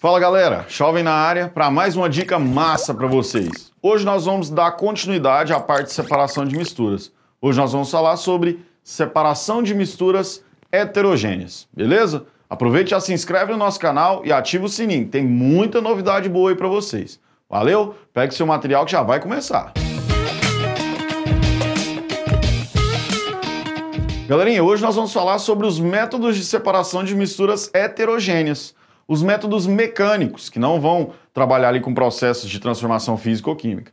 Fala galera, Jovem na área para mais uma dica massa para vocês. Hoje nós vamos dar continuidade à parte de separação de misturas. Hoje nós vamos falar sobre separação de misturas heterogêneas, beleza? Aproveite e já se inscreve no nosso canal e ativa o sininho, tem muita novidade boa aí para vocês. Valeu? Pegue seu material que já vai começar. Galerinha, hoje nós vamos falar sobre os métodos de separação de misturas heterogêneas os métodos mecânicos, que não vão trabalhar ali com processos de transformação físico-química.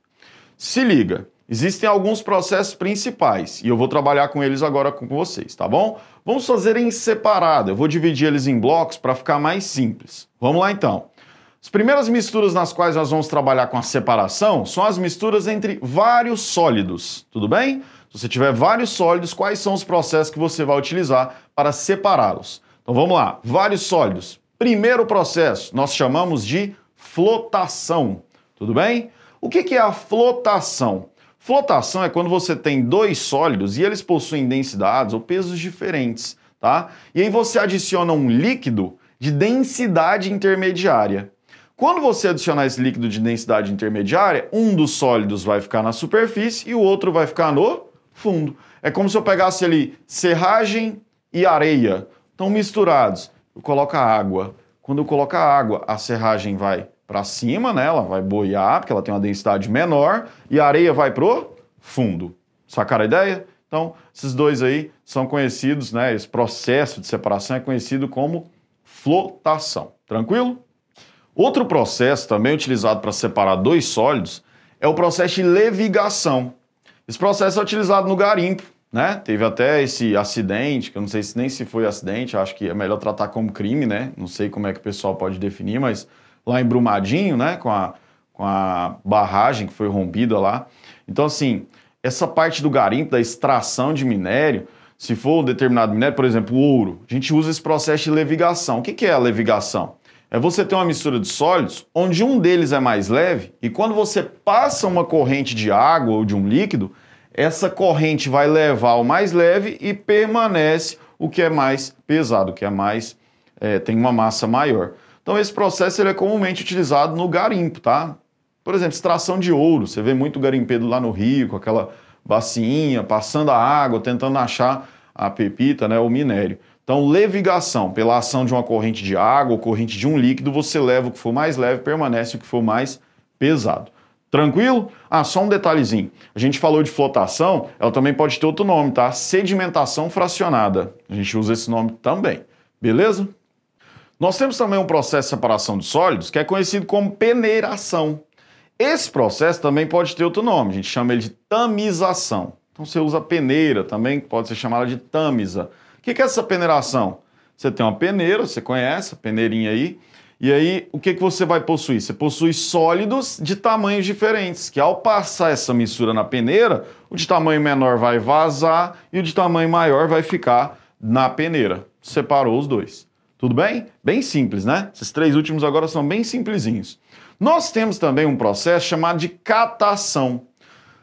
Se liga, existem alguns processos principais e eu vou trabalhar com eles agora com vocês, tá bom? Vamos fazer em separado, eu vou dividir eles em blocos para ficar mais simples. Vamos lá então. As primeiras misturas nas quais nós vamos trabalhar com a separação são as misturas entre vários sólidos, tudo bem? Se você tiver vários sólidos, quais são os processos que você vai utilizar para separá-los? Então vamos lá, vários sólidos. Primeiro processo, nós chamamos de flotação, tudo bem? O que é a flotação? Flotação é quando você tem dois sólidos e eles possuem densidades ou pesos diferentes, tá? E aí você adiciona um líquido de densidade intermediária. Quando você adicionar esse líquido de densidade intermediária, um dos sólidos vai ficar na superfície e o outro vai ficar no fundo. É como se eu pegasse ali serragem e areia, estão misturados coloca água. Quando coloca água, a serragem vai para cima, né? Ela vai boiar, porque ela tem uma densidade menor, e a areia vai pro fundo. Sacaram a ideia? Então, esses dois aí são conhecidos, né? Esse processo de separação é conhecido como flotação. Tranquilo? Outro processo também utilizado para separar dois sólidos é o processo de levigação. Esse processo é utilizado no garimpo né? Teve até esse acidente, que eu não sei se nem se foi acidente, acho que é melhor tratar como crime, né? Não sei como é que o pessoal pode definir, mas lá em Brumadinho, né? Com a, com a barragem que foi rompida lá. Então, assim, essa parte do garimpo, da extração de minério, se for um determinado minério, por exemplo, o ouro, a gente usa esse processo de levigação. O que é a levigação? É você ter uma mistura de sólidos onde um deles é mais leve e quando você passa uma corrente de água ou de um líquido, essa corrente vai levar o mais leve e permanece o que é mais pesado, que é mais é, tem uma massa maior. Então esse processo ele é comumente utilizado no garimpo, tá? Por exemplo, extração de ouro. Você vê muito garimpeiro lá no Rio, com aquela bacinha, passando a água, tentando achar a pepita, né, o minério. Então, levigação, pela ação de uma corrente de água ou corrente de um líquido, você leva o que for mais leve, permanece o que for mais pesado. Tranquilo? Ah, só um detalhezinho. A gente falou de flotação, ela também pode ter outro nome, tá? Sedimentação fracionada. A gente usa esse nome também, beleza? Nós temos também um processo de separação de sólidos que é conhecido como peneiração. Esse processo também pode ter outro nome, a gente chama ele de tamização. Então você usa peneira também, que pode ser chamada de tamisa. O que é essa peneiração? Você tem uma peneira, você conhece a peneirinha aí, e aí, o que, que você vai possuir? Você possui sólidos de tamanhos diferentes, que ao passar essa mistura na peneira, o de tamanho menor vai vazar e o de tamanho maior vai ficar na peneira. Separou os dois. Tudo bem? Bem simples, né? Esses três últimos agora são bem simplesinhos. Nós temos também um processo chamado de catação.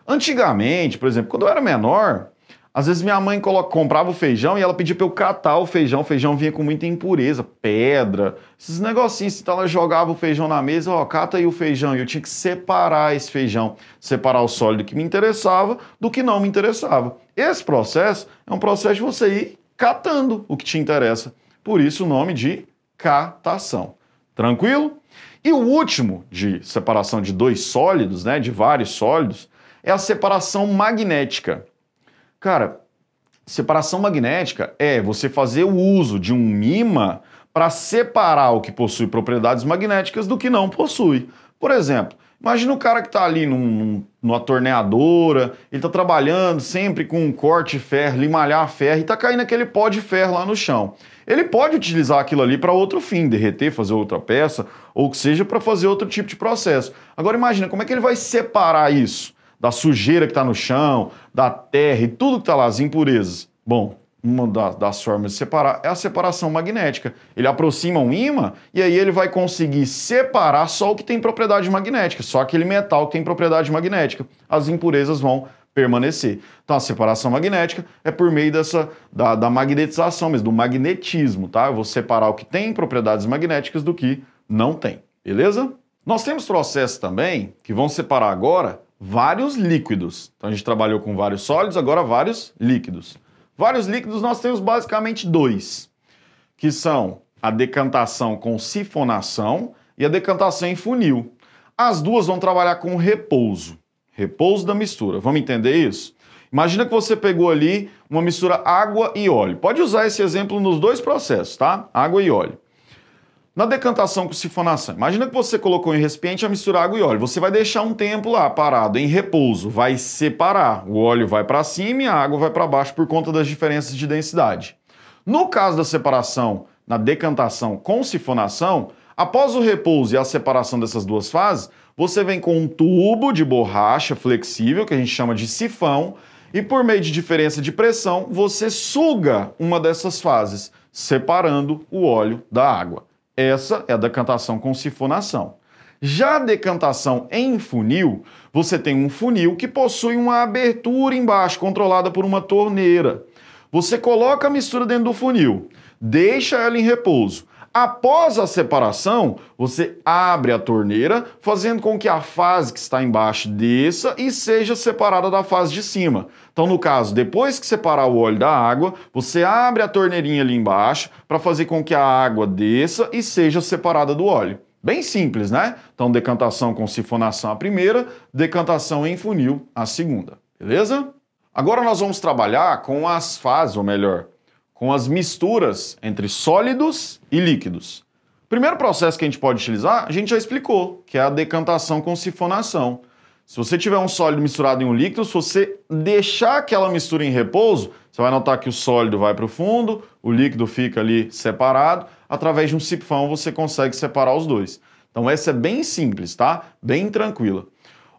Antigamente, por exemplo, quando eu era menor, às vezes minha mãe coloca, comprava o feijão e ela pedia para eu catar o feijão. O feijão vinha com muita impureza, pedra, esses negocinhos. Então ela jogava o feijão na mesa, ó, cata aí o feijão. E eu tinha que separar esse feijão, separar o sólido que me interessava do que não me interessava. Esse processo é um processo de você ir catando o que te interessa. Por isso o nome de catação. Tranquilo? E o último de separação de dois sólidos, né, de vários sólidos, é a separação magnética. Cara, separação magnética é você fazer o uso de um imã para separar o que possui propriedades magnéticas do que não possui. Por exemplo, Imagina o cara que está ali num, numa torneadora, ele está trabalhando sempre com um corte de ferro, limalhar ferro, e está caindo aquele pó de ferro lá no chão. Ele pode utilizar aquilo ali para outro fim, derreter, fazer outra peça, ou que seja, para fazer outro tipo de processo. Agora imagina, como é que ele vai separar isso? da sujeira que está no chão, da terra e tudo que está lá, as impurezas. Bom, uma das, das, formas de separar é a separação magnética. Ele aproxima um ímã e aí ele vai conseguir separar só o que tem propriedade magnética, só aquele metal que tem propriedade magnética. As impurezas vão permanecer. Então a separação magnética é por meio dessa da, da magnetização mesmo, do magnetismo, tá? Eu vou separar o que tem propriedades magnéticas do que não tem, beleza? Nós temos processos também que vão separar agora vários líquidos. Então a gente trabalhou com vários sólidos, agora vários líquidos. Vários líquidos nós temos basicamente dois, que são a decantação com sifonação e a decantação em funil. As duas vão trabalhar com repouso, repouso da mistura. Vamos entender isso? Imagina que você pegou ali uma mistura água e óleo. Pode usar esse exemplo nos dois processos, tá? Água e óleo. Na decantação com sifonação, imagina que você colocou em recipiente a mistura água e óleo. Você vai deixar um tempo lá parado, em repouso, vai separar. O óleo vai para cima e a água vai para baixo por conta das diferenças de densidade. No caso da separação na decantação com sifonação, após o repouso e a separação dessas duas fases, você vem com um tubo de borracha flexível, que a gente chama de sifão, e por meio de diferença de pressão, você suga uma dessas fases, separando o óleo da água. Essa é a decantação com sifonação. Já a decantação em funil, você tem um funil que possui uma abertura embaixo, controlada por uma torneira. Você coloca a mistura dentro do funil, deixa ela em repouso. Após a separação, você abre a torneira, fazendo com que a fase que está embaixo desça e seja separada da fase de cima. Então, no caso, depois que separar o óleo da água, você abre a torneirinha ali embaixo para fazer com que a água desça e seja separada do óleo. Bem simples, né? Então, decantação com sifonação a primeira, decantação em funil a segunda, beleza? Agora nós vamos trabalhar com as fases, ou melhor, com as misturas entre sólidos e líquidos. O primeiro processo que a gente pode utilizar, a gente já explicou, que é a decantação com sifonação. Se você tiver um sólido misturado em um líquido, se você deixar aquela mistura em repouso, você vai notar que o sólido vai para o fundo, o líquido fica ali separado. Através de um sifão você consegue separar os dois. Então essa é bem simples, tá? Bem tranquila.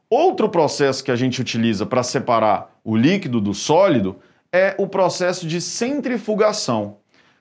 Outro processo que a gente utiliza para separar o líquido do sólido é o processo de centrifugação.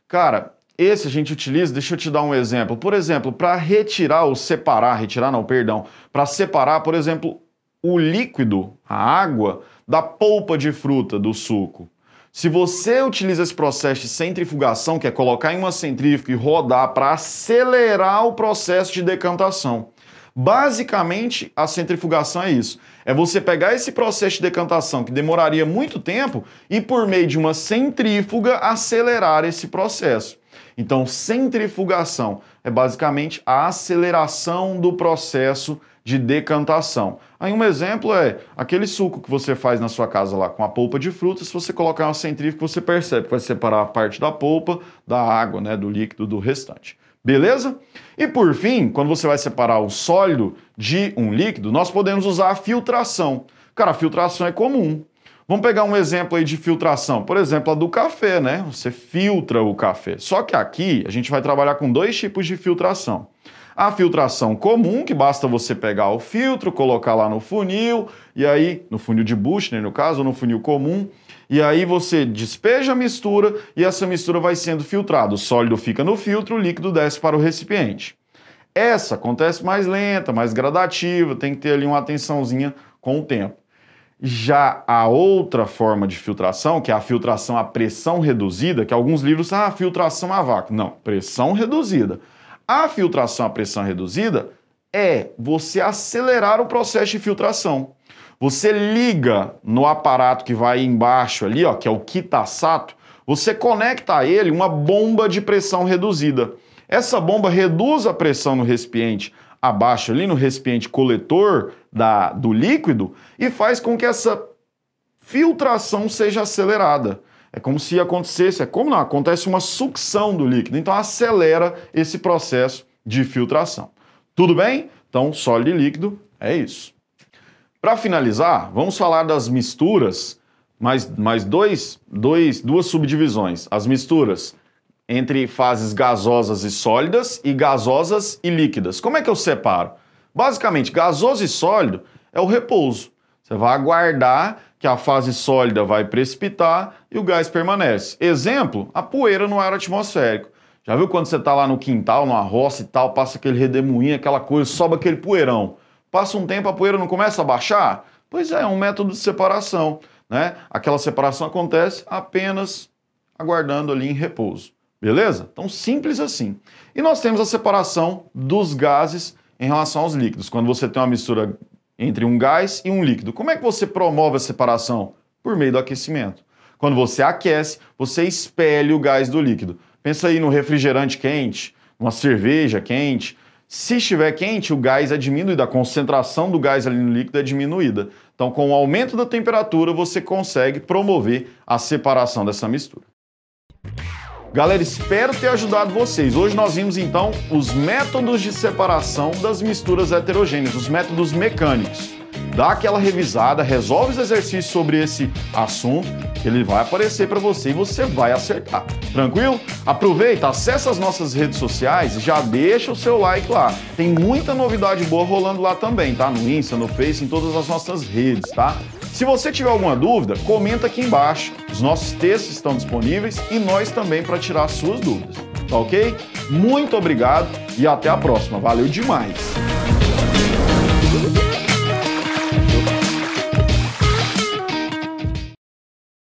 Cara, esse a gente utiliza, deixa eu te dar um exemplo. Por exemplo, para retirar ou separar, retirar não, perdão, para separar, por exemplo, o líquido, a água, da polpa de fruta, do suco. Se você utiliza esse processo de centrifugação, que é colocar em uma centrífuga e rodar para acelerar o processo de decantação. Basicamente, a centrifugação é isso. É você pegar esse processo de decantação que demoraria muito tempo e, por meio de uma centrífuga, acelerar esse processo. Então, centrifugação é basicamente a aceleração do processo de decantação. Aí um exemplo é aquele suco que você faz na sua casa lá com a polpa de fruta. se você colocar uma centrífuga, você percebe que vai separar a parte da polpa da água, né, do líquido do restante. Beleza? E por fim, quando você vai separar o sólido de um líquido, nós podemos usar a filtração. Cara, a filtração é comum. Vamos pegar um exemplo aí de filtração, por exemplo, a do café, né? Você filtra o café. Só que aqui a gente vai trabalhar com dois tipos de filtração. A filtração comum, que basta você pegar o filtro, colocar lá no funil, e aí, no funil de Buchner, né, no caso, ou no funil comum, e aí você despeja a mistura e essa mistura vai sendo filtrada. O sólido fica no filtro, o líquido desce para o recipiente. Essa acontece mais lenta, mais gradativa, tem que ter ali uma atençãozinha com o tempo. Já a outra forma de filtração, que é a filtração à pressão reduzida, que alguns livros ah, filtração a vácuo. Não, pressão reduzida. A filtração à pressão reduzida é você acelerar o processo de filtração. Você liga no aparato que vai embaixo ali, ó, que é o quitasato, você conecta a ele uma bomba de pressão reduzida. Essa bomba reduz a pressão no recipiente abaixo ali, no recipiente coletor da, do líquido, e faz com que essa filtração seja acelerada. É como se acontecesse, é como não, acontece uma sucção do líquido, então acelera esse processo de filtração. Tudo bem? Então, sólido e líquido é isso. Para finalizar, vamos falar das misturas, mais, mais dois, dois, duas subdivisões. As misturas entre fases gasosas e sólidas e gasosas e líquidas. Como é que eu separo? Basicamente, gasoso e sólido é o repouso. Você vai aguardar que a fase sólida vai precipitar e o gás permanece. Exemplo, a poeira no ar atmosférico. Já viu quando você está lá no quintal, numa roça e tal, passa aquele redemoinho, aquela coisa, sobe aquele poeirão. Passa um tempo, a poeira não começa a baixar? Pois é, é um método de separação. Né? Aquela separação acontece apenas aguardando ali em repouso. Beleza? Então, simples assim. E nós temos a separação dos gases em relação aos líquidos. Quando você tem uma mistura entre um gás e um líquido. Como é que você promove a separação? Por meio do aquecimento. Quando você aquece, você expele o gás do líquido. Pensa aí no refrigerante quente, numa cerveja quente. Se estiver quente, o gás é diminuído, a concentração do gás ali no líquido é diminuída. Então, com o aumento da temperatura, você consegue promover a separação dessa mistura. Galera, espero ter ajudado vocês. Hoje nós vimos então os métodos de separação das misturas heterogêneas, os métodos mecânicos. Dá aquela revisada, resolve os exercícios sobre esse assunto, ele vai aparecer para você e você vai acertar. Tranquilo? Aproveita, acessa as nossas redes sociais e já deixa o seu like lá. Tem muita novidade boa rolando lá também, tá? No Insta, no Face, em todas as nossas redes, tá? Se você tiver alguma dúvida, comenta aqui embaixo. Os nossos textos estão disponíveis e nós também para tirar suas dúvidas. Tá ok? Muito obrigado e até a próxima. Valeu demais!